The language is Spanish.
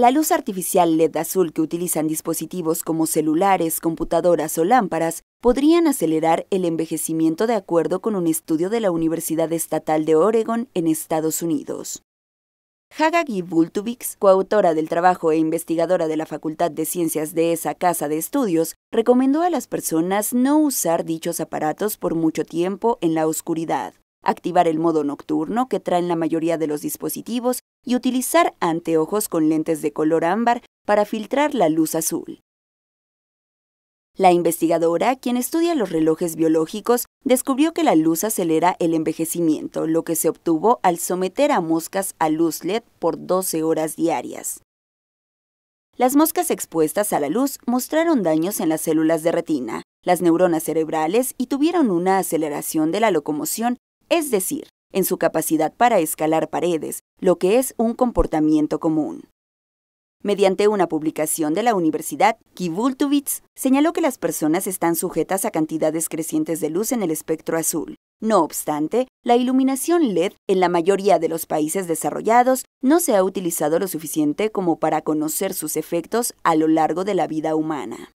La luz artificial LED azul que utilizan dispositivos como celulares, computadoras o lámparas podrían acelerar el envejecimiento de acuerdo con un estudio de la Universidad Estatal de Oregon en Estados Unidos. Hagagi Vultubix, coautora del trabajo e investigadora de la Facultad de Ciencias de esa casa de estudios, recomendó a las personas no usar dichos aparatos por mucho tiempo en la oscuridad, activar el modo nocturno que traen la mayoría de los dispositivos y utilizar anteojos con lentes de color ámbar para filtrar la luz azul. La investigadora, quien estudia los relojes biológicos, descubrió que la luz acelera el envejecimiento, lo que se obtuvo al someter a moscas a luz LED por 12 horas diarias. Las moscas expuestas a la luz mostraron daños en las células de retina, las neuronas cerebrales y tuvieron una aceleración de la locomoción, es decir, en su capacidad para escalar paredes, lo que es un comportamiento común. Mediante una publicación de la Universidad, Kivultovitz señaló que las personas están sujetas a cantidades crecientes de luz en el espectro azul. No obstante, la iluminación LED en la mayoría de los países desarrollados no se ha utilizado lo suficiente como para conocer sus efectos a lo largo de la vida humana.